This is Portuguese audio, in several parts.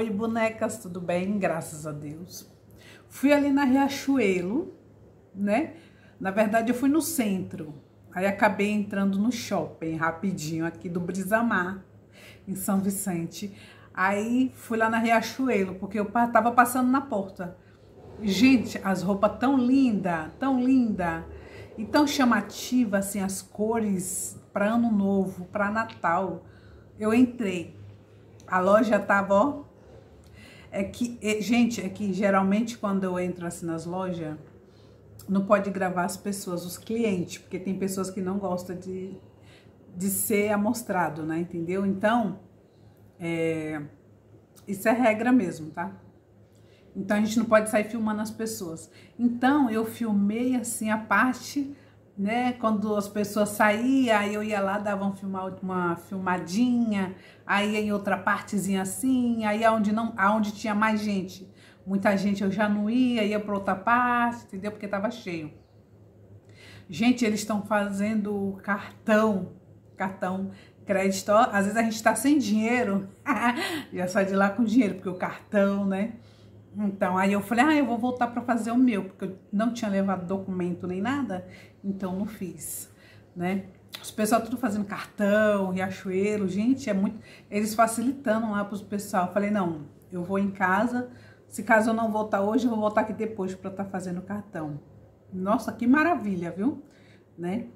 Oi, bonecas, tudo bem? Graças a Deus. Fui ali na Riachuelo, né? Na verdade, eu fui no centro. Aí acabei entrando no shopping rapidinho aqui do Brisamar, em São Vicente. Aí fui lá na Riachuelo, porque eu tava passando na porta. Gente, as roupas tão linda, tão linda e tão chamativa assim as cores para ano novo, para Natal. Eu entrei. A loja tava, ó, é que, é, gente, é que geralmente quando eu entro assim nas lojas, não pode gravar as pessoas, os clientes, porque tem pessoas que não gostam de, de ser amostrado, né? Entendeu? Então, é, isso é regra mesmo, tá? Então a gente não pode sair filmando as pessoas. Então eu filmei assim a parte né? Quando as pessoas saíam, aí eu ia lá, dava um filmar, uma filmadinha, aí em outra partezinha assim, aí aonde não, aonde tinha mais gente, muita gente eu já não ia, ia para outra parte, entendeu? Porque tava cheio. Gente, eles estão fazendo cartão, cartão crédito. Às vezes a gente está sem dinheiro, já sai de lá com dinheiro, porque o cartão, né? Então, aí eu falei, ah, eu vou voltar para fazer o meu, porque eu não tinha levado documento nem nada então não fiz, né? Os pessoal tudo fazendo cartão, riachuelo, gente, é muito. Eles facilitando lá para o pessoal. falei, não, eu vou em casa. Se caso eu não voltar hoje, eu vou voltar aqui depois para estar tá fazendo cartão. Nossa, que maravilha, viu? Né?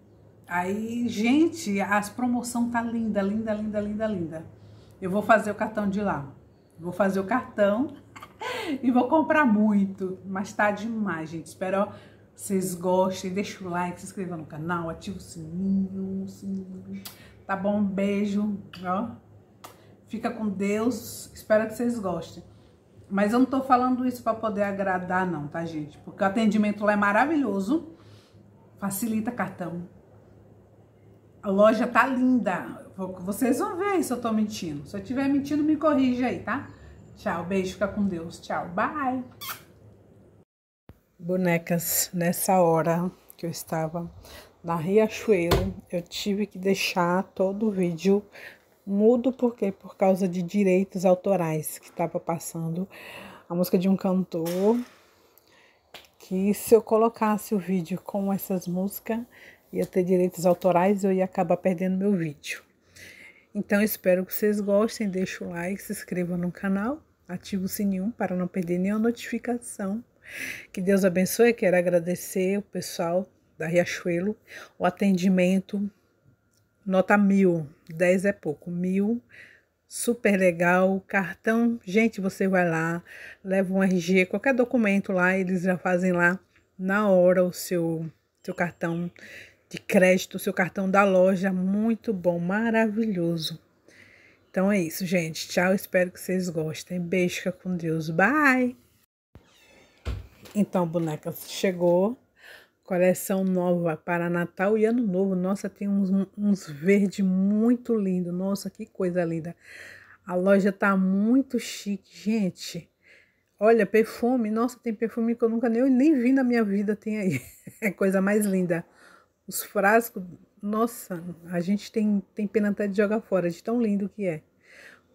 Aí, gente, as promoção tá linda, linda, linda, linda, linda. Eu vou fazer o cartão de lá. Vou fazer o cartão e vou comprar muito. Mas tá demais, gente. Espero vocês gostem, deixa o like, se inscreva no canal, ativa o sininho, sininho. Tá bom? Um beijo, ó. Fica com Deus, espero que vocês gostem. Mas eu não tô falando isso para poder agradar não, tá, gente? Porque o atendimento lá é maravilhoso, facilita cartão. A loja tá linda. Vocês vão ver se eu tô mentindo. Se eu tiver mentindo, me corrija aí, tá? Tchau, beijo, fica com Deus. Tchau, bye bonecas, nessa hora que eu estava na Riachuelo, eu tive que deixar todo o vídeo mudo porque por causa de direitos autorais que estava passando a música de um cantor que se eu colocasse o vídeo com essas músicas ia ter direitos autorais e eu ia acabar perdendo meu vídeo. Então espero que vocês gostem, deixa o like, se inscreva no canal, ativa o sininho para não perder nenhuma notificação. Que Deus abençoe. Quero agradecer o pessoal da Riachuelo, o atendimento, nota mil, dez é pouco, mil, super legal. Cartão, gente, você vai lá, leva um RG, qualquer documento lá, eles já fazem lá na hora o seu, seu cartão de crédito, seu cartão da loja. Muito bom, maravilhoso. Então é isso, gente. Tchau, espero que vocês gostem. Beijo, fica com Deus. Bye! Então, boneca, chegou. Coleção nova para Natal e Ano Novo. Nossa, tem uns, uns verde muito lindo. Nossa, que coisa linda. A loja tá muito chique, gente. Olha, perfume. Nossa, tem perfume que eu nunca nem, nem vi na minha vida. Tem aí. É coisa mais linda. Os frascos. Nossa, a gente tem, tem pena até de jogar fora, de tão lindo que é.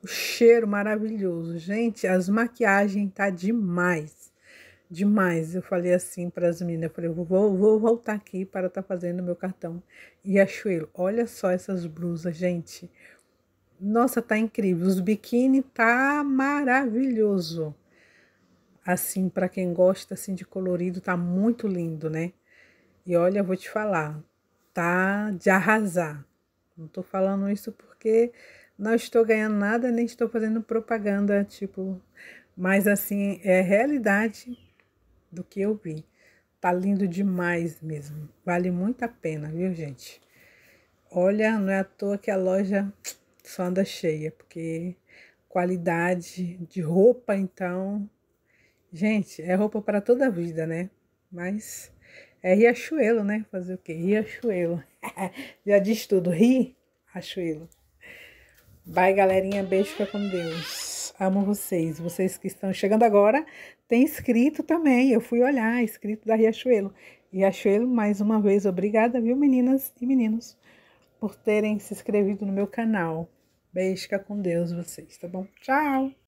O cheiro maravilhoso. Gente, as maquiagens tá demais demais. Eu falei assim para as meninas, eu falei, vou, vou voltar aqui para estar tá fazendo meu cartão e ele Olha só essas blusas, gente. Nossa, tá incrível. Os biquíni tá maravilhoso. Assim, para quem gosta assim de colorido, tá muito lindo, né? E olha, vou te falar, tá de arrasar. Não tô falando isso porque não estou ganhando nada, nem estou fazendo propaganda, tipo, mas assim, é realidade do que eu vi. Tá lindo demais mesmo. Vale muito a pena, viu, gente? Olha, não é à toa que a loja só anda cheia, porque qualidade de roupa, então. Gente, é roupa para toda a vida, né? Mas é Riachuelo, né? Fazer o quê? Riachuelo. Já diz tudo, ri, Riachuelo. Bye, galerinha. Beijo, fica com Deus amo vocês. Vocês que estão chegando agora, tem escrito também. Eu fui olhar, escrito da Riachuelo. Riachuelo, mais uma vez, obrigada, viu, meninas e meninos, por terem se inscrito no meu canal. Beijo, fica com Deus vocês, tá bom? Tchau!